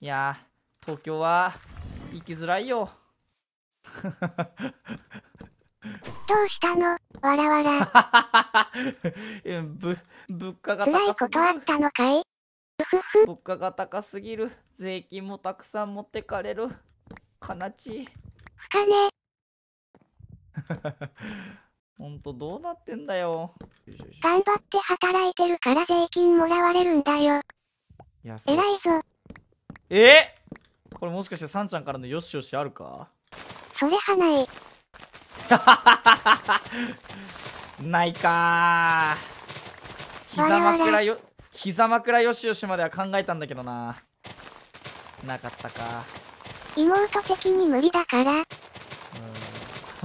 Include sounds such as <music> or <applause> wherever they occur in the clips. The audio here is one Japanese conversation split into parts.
いや東京は行きづらいよどうしたのわらわら <laughs> ぶ物価が高すことあったのかい物価が高すぎる税金もたくさん持ってかれるかなち不可ねほんとどうなってんだよ頑張って働いてるから税金もらわれるんだよ偉いぞえこれもしかしてサンちゃんからのよしよしあるかそれはない。<laughs> ないか膝枕よ、膝枕よしよしまでは考えたんだけどな。なかったか。妹的に無理だから。うん。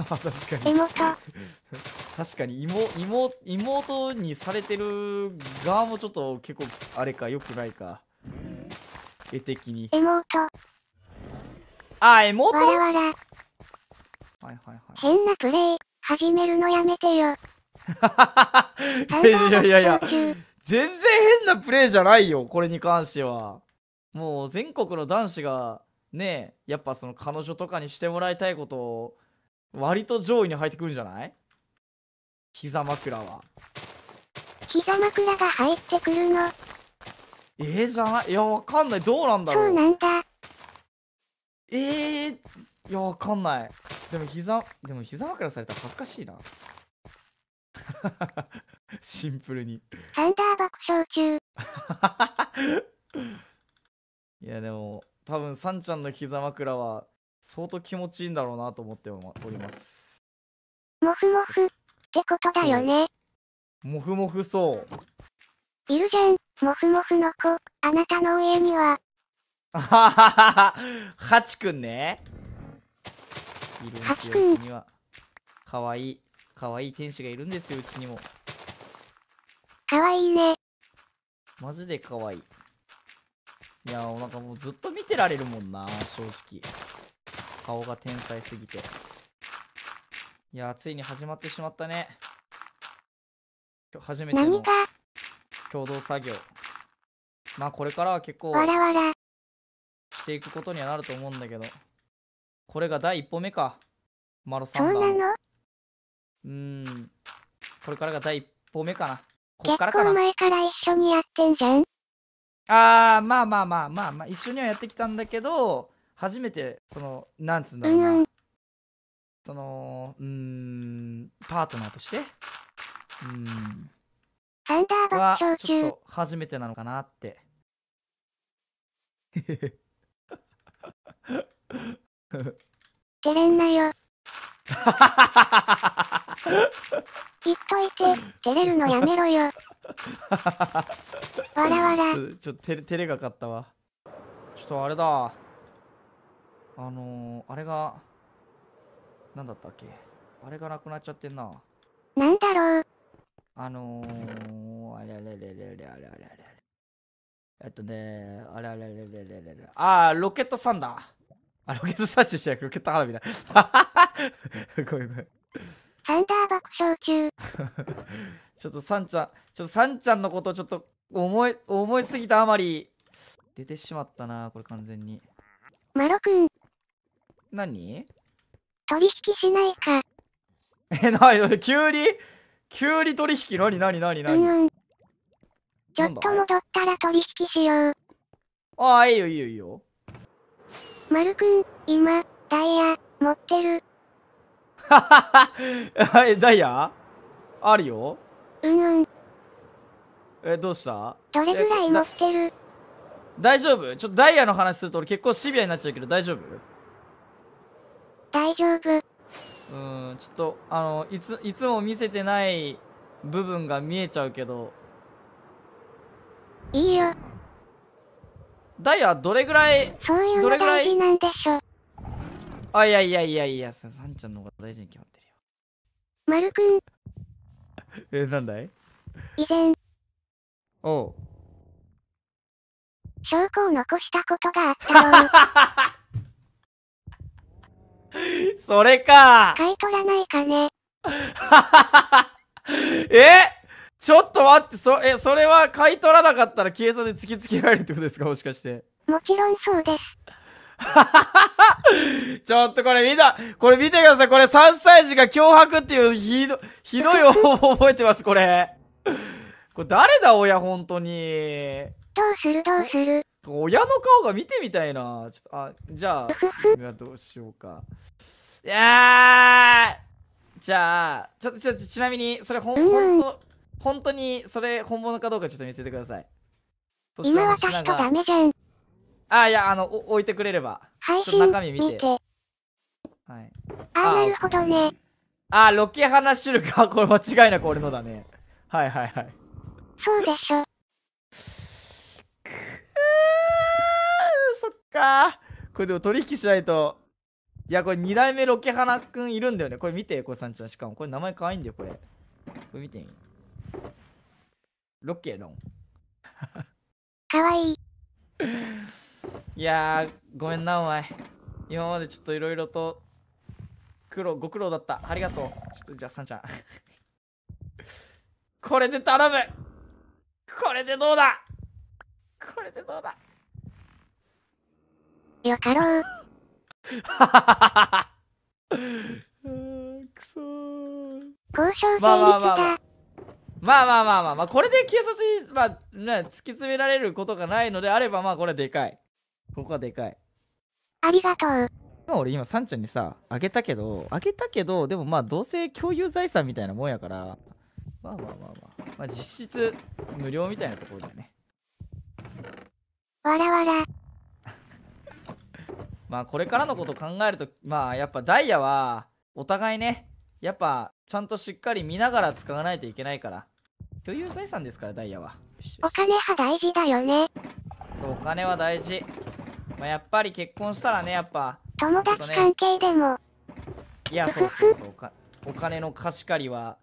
<laughs> 確かに。妹。<laughs> 確かに妹、妹、妹にされてる側もちょっと結構あれか、よくないか。絵的に妹あ妹わらわらはいはいはい変なプレイ始めるのやめてよ <laughs> いやいやいや全然変なプレイじゃないよこれに関してはもう全国の男子がねやっぱその彼女とかにしてもらいたいことを割と上位に入ってくるんじゃない膝枕は膝枕が入ってくるのえー、じゃないいやわかんないどうなんだろうなんだ。えー、いやわかんないでも膝でも膝枕されたら恥ずかしいな <laughs> シンプルにサンダー爆笑中 <laughs> いやでも多分サンちゃんの膝枕は相当気持ちいいんだろうなと思っておりますもふもふってことだよねもふもふそういるじゃん、モフモフの子、あなたの家には。あはははハチくんね。いるんですよ、うちには。かわいい、かわいい天使がいるんですよ、うちにも。かわいいね。マジでかわいい。いやなんかもうずっと見てられるもんな、正直。顔が天才すぎて。いやついに始まってしまったね。今日初めての。何共同作業まあこれからは結構わらわらしていくことにはなると思うんだけどこれが第一歩目かマロさんそうなのうんこれからが第一歩目かなこっからかな前から一緒にやってんじゃんあーまあまあまあまあまあ一緒にはやってきたんだけど初めてそのなんつうんだろうな、うん、そのうんパートナーとしてうんサンダーバッちょっと初めてなのかなって。照れんなよ。言っといて、照れるのやめろよ。わらわら。ちょっと照れがかったわ。ちょっとあれだ。あのー、あれが、なんだったっけあれがなくなっちゃってんな。なんだろう。あのー、あれあれあれあれあれあれあれあれえっとね、あれあれあれあれあれあれああ、ロケットサンダー。あ、ロケットサッシュじゃなロケット花火だ。ごめんごめん。サンダー爆笑中。ちょっとサンちゃん、ちょっとサンちゃんのことちょっと思い、思いすぎたあまり、出てしまったな、これ完全に。マロくん。何取引しないか。え、なに急にキュウリ取引なになになにちょっと戻ったら取引しよう。ああ、いいよいいよいいよ。まるくん、今、ダイヤ、持ってる。ははは、ダイヤあるよ。うんうん。え、どうしたどれぐらい持ってる大丈夫ちょっとダイヤの話すると俺結構シビアになっちゃうけど大丈夫大丈夫。うんちょっとあのいついつも見せてない部分が見えちゃうけどいいよダイヤどれぐらいそういうのが大事なんでしょあいやいやいやいやサンちゃんの方が大事に決まってるよまるくん <laughs> えなんだい以前おう証拠を残したことがあった <laughs> <laughs> それか。買い取らないかね。<laughs> えちょっと待って、そ、え、それは買い取らなかったら警察で突きつけられるってことですかもしかして。もちろんそうです。<laughs> ちょっとこれ見た、これ見てください。これ3歳児が脅迫っていうひど、ひどい方法覚えてます、これ。これ誰だ、親、本当に。どうする、どうする。親の顔が見てみたいな。ちょっと、あ、じゃあ、どうしようか。いやじゃあちょっとちょちなみにそれほんほんと本当にそれ本物かどうかちょっと見せてください今渡すとダメじゃんあいやあの置いてくれれば配信中身見てはい、ああなるほどねあロケ話しるかこれ間違いなく俺のだねはいはいはいそうでしょそっかこれでも取引しないといやこれ2代目ロケハナくんいるんだよねこれ見てエコさんちゃんしかもこれ名前可愛いんだよこれこれ見てみロケロンかわいい <laughs> いやごめんなお前今までちょっといろいろと苦労ご苦労だったありがとうちょっとじゃあさんちゃん <laughs> これで頼むこれでどうだこれでどうだよかろうくそ交渉まあまあまあまあまあまあまあまあ、まあ、これで警察に、まあ、ね、突き詰められることがないのであればまあこれでかいここはでかいありがとう今俺今サンちゃんにさあげたけどあげたけどでもまあどうせ共有財産みたいなもんやからまあまあまあまあ、まあ、実質無料みたいなところだよねわらわらまあこれからのこと考えるとまあやっぱダイヤはお互いねやっぱちゃんとしっかり見ながら使わないといけないから共有財産ですからダイヤはお金は大事だよねそうお金は大事まあやっぱり結婚したらねやっぱ友達関係でも、ね、いやそうそうそうお金の貸し借りは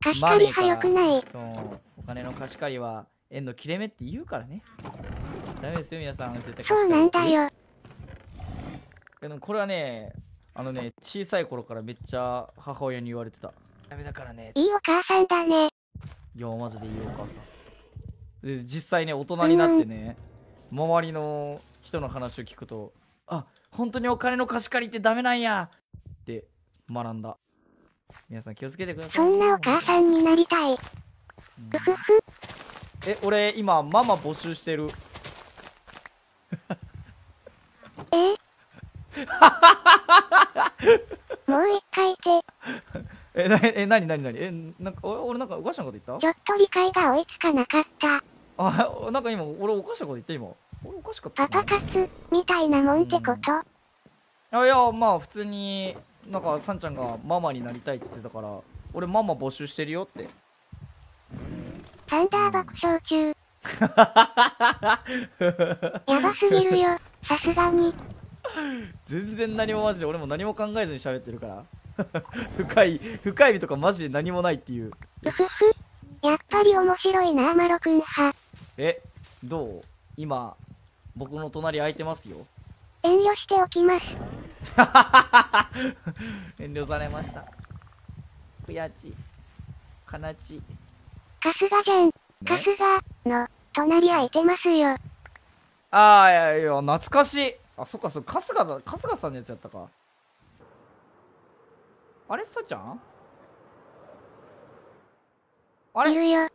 貸し借りはよくないそうお金の貸し借りは縁の切れ目って言うからねダメですよ皆さん絶対そうなんだよでもこれはねあのね小さい頃からめっちゃ母親に言われてたダメだからねいいお母さんだねいやマジでいいお母さんで実際ね大人になってね、うん、周りの人の話を聞くとあ本当にお金の貸し借りってダメなんやって学んだ皆さん気をつけてくださいそんなお母さんになりたい、うん、え俺今ママ募集してるえもう一回言って。<laughs> え、な、え、なになになにえ、なんか、俺なんかおかしなこと言ったちょっと理解が追いつかなかった。あ、<laughs> なんか今、俺おかしなこと言った今。俺おかしかった。パパ活、みたいなもんってこと、うん、いや、まあ普通に、なんか、さんちゃんがママになりたいって言ってたから、俺ママ募集してるよって。サンダー爆笑中。<laughs> やばすぎるよ、さすがに。全然何もマジで俺も何も考えずに喋ってるから <laughs> 深い深い意味とかマジで何もないっていうやっぱり面白いなマロくんはえどう今僕の隣空いてますよ遠慮しておきます <laughs> 遠慮されました悔ち悲ち春日じゃん、ね、春日の隣空いてますよああいやいや懐かしいあそっかそっか春日だ春日さんのやつやったかあれさちゃんあれ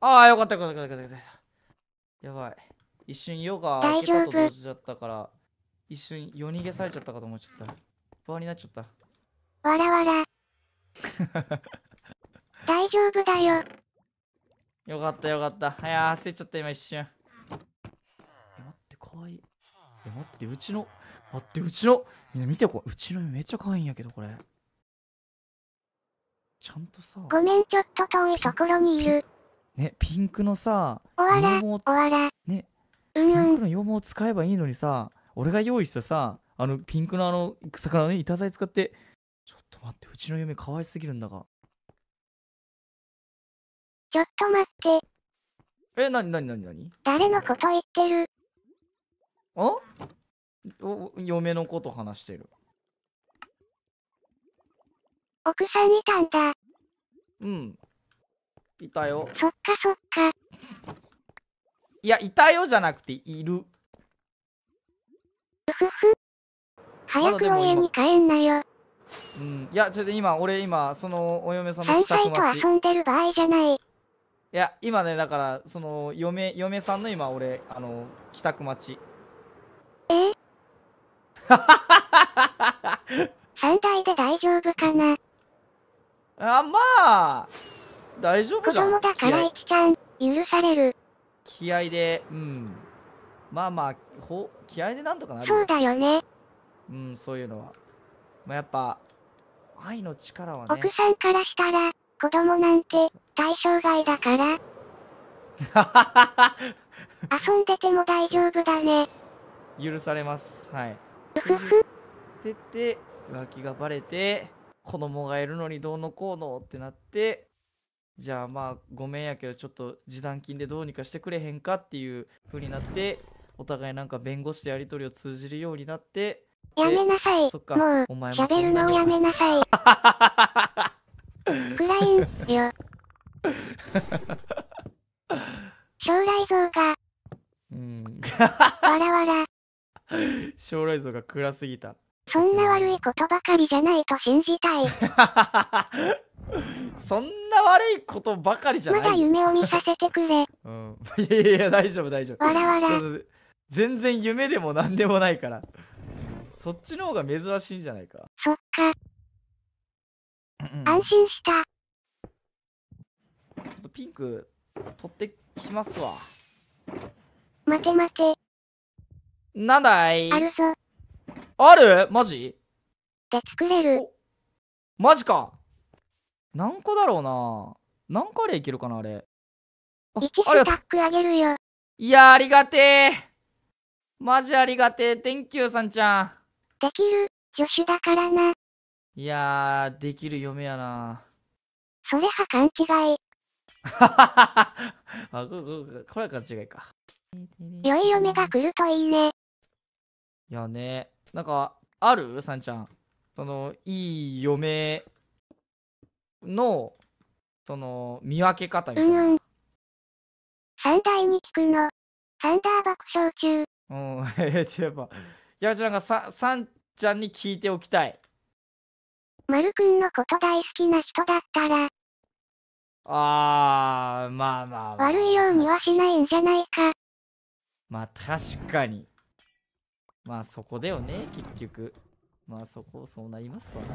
ああよかったよかったよかったよかったやばい一瞬夜が明けたと同時だったから一瞬夜逃げされちゃったかと思っちゃった不安になっちゃったわらわら大丈夫だよよかったよかったいや焦っちゃった今一瞬待って怖いえ待ってうちの待ってうちのみんな見てこうちのめっちゃ可愛いんやけどこれちゃんとさごめんちょっと遠いところにいるねピンクのさおわらおわらねうんピンクの羊毛使えばいいのにさ俺が用意したさあのピンクのあの魚のね板材使ってちょっと待ってうちの嫁可愛すぎるんだがちょっと待ってえなになになになに誰のこと言ってるおお嫁のこと話してる奥さんいたんだうんいたよそっかそっかいやいたよじゃなくているうふふ早くお家に帰んなようん、いやちょっと今俺今そのお嫁さんの帰宅待ち遊んでる場合じゃないいや今ねだからその嫁嫁さんの今俺あの帰宅待ち3 <laughs> 台で大丈夫かなあ、まあ、大丈夫じゃん。子供だからいちちゃん、許される。気合で、うん。まあまあ、ほ気合でなんとかなる。そうだよね。うん、そういうのは。まあ、やっぱ、愛の力はね。奥さんからしたら、子供なんて対象外だから。<laughs> 遊んでても大丈夫だね。許されます。はい。ってて浮気がバレて子供がいるのにどうのこうのってなってじゃあまあごめんやけどちょっと示談金でどうにかしてくれへんかっていう風になってお互いなんか弁護士でやり取りを通じるようになってやめなさいそっかもうお前もるのやめなさい <laughs> 暗いんよ <laughs> 将来像がうんわらわら <laughs> 将来像が暗すぎた。そんな悪いことばかりじゃないと信じたい。<laughs> そんな悪いことばかりじゃない。まだ夢を見させてくれ。うん。いやいやいや、大丈夫大丈夫。わらわら。全然夢でも何でもないから。そっちの方が珍しいんじゃないか。そっか。うん安心した。ちょっとピンク取ってきますわ。待て待て。なんだいあるぞ。あるマジで作れる。マジか。何個だろうな。何個レーいけるかな、あれ。あ、1スタックあげるよ。いやありがてえ。マジありがてえ。Thank you さんちゃん。できる。助手だからな。いやー、できる嫁やな。それは勘違い。<laughs> あ、これは勘違いか。良い嫁が来るといいね。いやね、なんか、あるさんちゃん。その、いい嫁の、その、見分け方みたいな。うんうん。三代に聞くの。サンダー爆笑中。うん、えー、やっぱ。いや、じゃなんかさ、さんちゃんに聞いておきたい。まるくんのこと大好きな人だったら。あー、まあまあ、まあ、悪いようにはしないんじゃないか。まあ確かに。まあそこだよね、結局。まあそこ、そうなりますわな。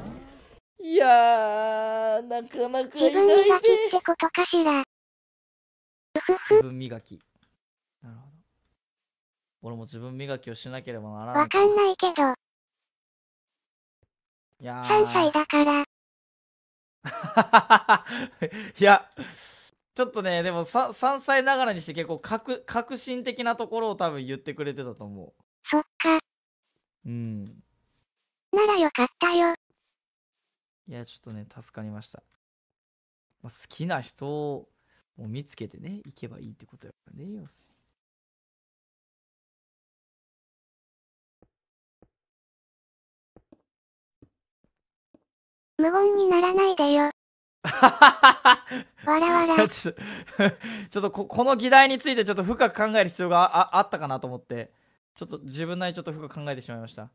いやー、なかなかいないべ。自分磨きってことかしら。自分磨き。なるほど。俺も自分磨きをしなければならない。わかんないけど。いやー。3歳だから。<laughs> いや、ちょっとね、でも 3, 3歳ながらにして結構革革新的なところを多分言ってくれてたと思う。そっか。うん。ならよかったよ。いや、ちょっとね、助かりました。まあ、好きな人を見つけてね、行けばいいってことやからね、要す無言にならないでよ。わらわら。<laughs> <laughs> ちょっとこ、この議題についてちょっと深く考える必要がああったかなと思って。ちょっと自分なりちょっと深く考えてしまいました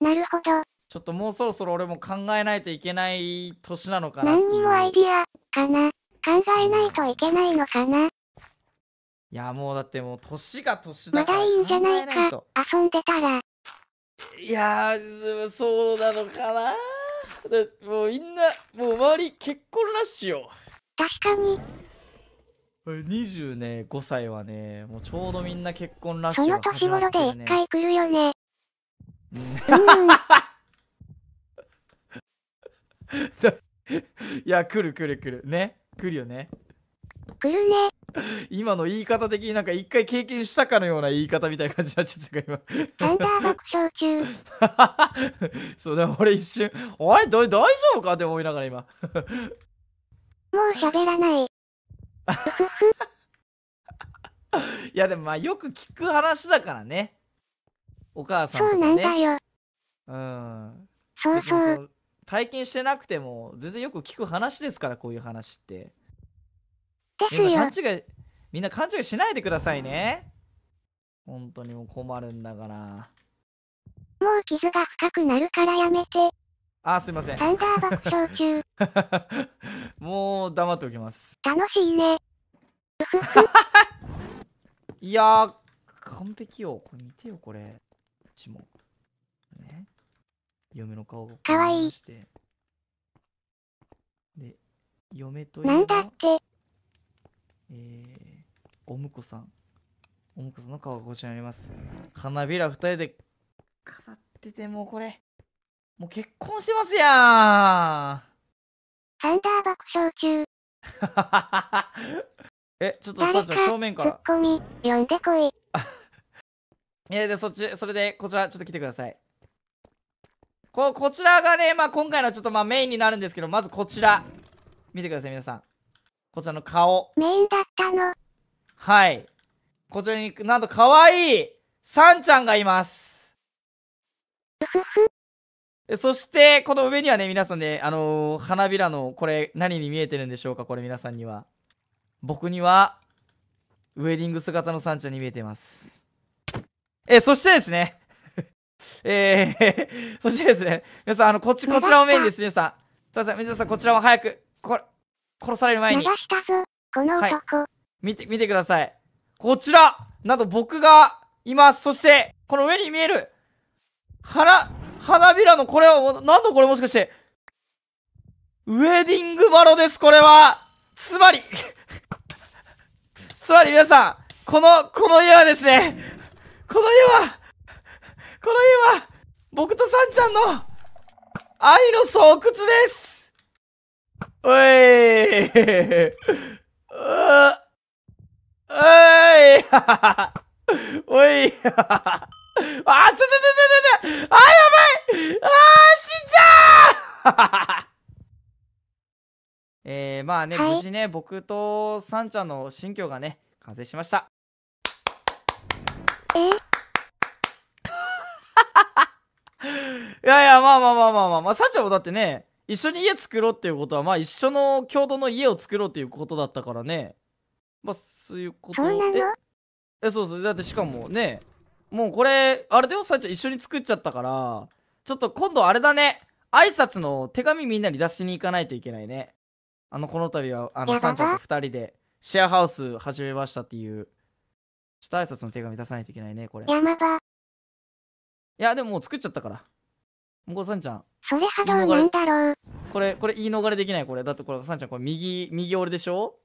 なるほどちょっともうそろそろ俺も考えないといけない年なのかな何にもアイディアかな考えないといけないのかないやもうだってもう年が年だからまだいいんじゃないか遊んでたらいやそうなのかなもうみんなもう周り結婚ラッシュよ確かに25ね歳はねもうちょうどみんな結婚らしいその年頃で一回来るよねいや来る来る来るね来るよね来るね今の言い方的になんか一回経験したかのような言い方みたいな感じになっちゃったか今サンダー爆笑中 <laughs> そうでも俺一瞬「おいど大丈夫か?」って思いながら今もう喋らない <laughs> いやでもまあよく聞く話だからねお母さんとかねそうなんだようんそうそう体験してなくても全然よく聞く話ですからこういう話ってですよ勘違いみんな勘違いしないでくださいね本当にもう困るんだからもう傷が深くなるからやめてあ、すみません。サンダー爆笑中。<laughs> もう黙っておきます。楽しいね。<laughs> いや完璧よ。これ見てよ、これ。こっちも。ね。嫁の顔かわいい。で、嫁となんだって。えー、お婿さん。お婿さんの顔がこちらにあります。花びら二人で飾っててもこれ。もう結婚してますやん。ンダー爆笑中。<laughs> え、ちょっと、さちゃん、正面から。ツッコミ、呼んでこい。え、で、そっち、それで、こちら、ちょっと来てください。こ、こちらがね、まあ、今回のちょっと、まあ、メインになるんですけど、まずこちら。見てください、皆さん。こちらの顔。メインだったの。はい。こちらになんと可愛いサンちゃんがいます。ふふふ。そして、この上にはね、皆さんね、あのー、花びらの、これ、何に見えてるんでしょうかこれ、皆さんには。僕には、ウェディング姿のサンチョに見えてます。え、そしてですね、<laughs> えー、<laughs> そしてですね、皆さん、あの、こっち、こちらをメインです、皆さん。すいません、皆さん、こちらを早く、これ、殺される前に。したぞ、この男。はい、見て、見てください。こちらなんと僕がいます。そして、この上に見える、腹、花びらのこれは、なんだこれもしかして。ウェディングマロです、これは。つまりつまり皆さん、この、この家はですね、この家は、この家は、僕とさんちゃんの愛の巣窟ですおいーうおいおいあー、つつつつつつあー、やばいあー、しんちゃん <laughs> えー、まあね、はい、無事ね、僕とさんちゃんの新居がね、完成しました。え <laughs> いやいや、まあまあまあまあまあ、まあ、さんちゃんもだってね、一緒に家作ろうっていうことは、まあ一緒の共同の家を作ろうっていうことだったからね。まあ、そういうこと。え、そうそう。だってしかもね、もうこれあれでよさっちゃん一緒に作っちゃったからちょっと今度あれだね挨拶の手紙みんなに出しに行かないといけないねあのこの度はあのさんちゃんと2人でシェアハウス始めましたっていうちょっと挨拶の手紙出さないといけないねこれ山場いやでももう作っちゃったからもこうさんちゃんそれ波動なんだろうこれこれ言い逃れできないこれだってこれさんちゃんこれ右右折りでしょ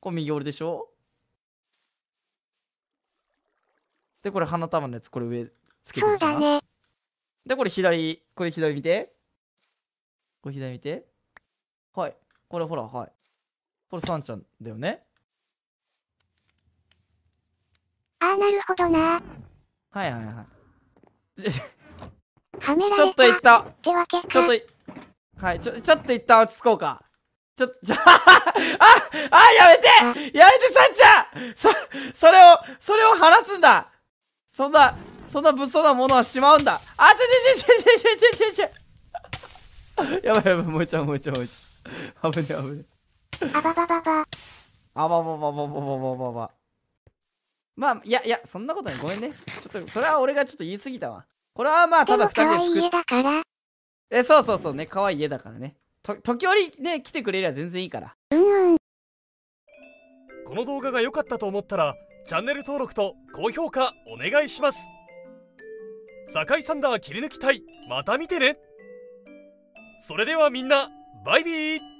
これ右折りでしょで、これ花束のやつ、これ上つけてそうだね。で、これ左、これ左見て。これ左見て。はい。これほら、はい。これサンちゃんだよね。ああ、なるほどな。はいはいはい。ちょっといった。ちょっとはい、ちょ、ちょっと一旦落ち着こうか。ちょっと、ちょ、<laughs> あ、あ、やめてやめて、さんちゃんそ、それを、それを放つんだそんな、そんな物騒なものはしまうんだ。あちょちょちょちょちょちちちょ。やばいやばい、燃えちゃう燃えちゃう燃えちゃう。危ね危ね。あばばばば。あばばばばばばばば。まあ、いやいや、そんなことない。ごめんね。ちょっと、それは俺がちょっと言い過ぎたわ。これはまあ、ただ二人で作る。え、そうそうそうね。可愛い家だからね。と、時折ね、来てくれりゃ全然いいから。うんうん。この動画が良かったと思ったら、チャンネル登録と高評価お願いします井サンダー切り抜き隊また見てねそれではみんなバイビー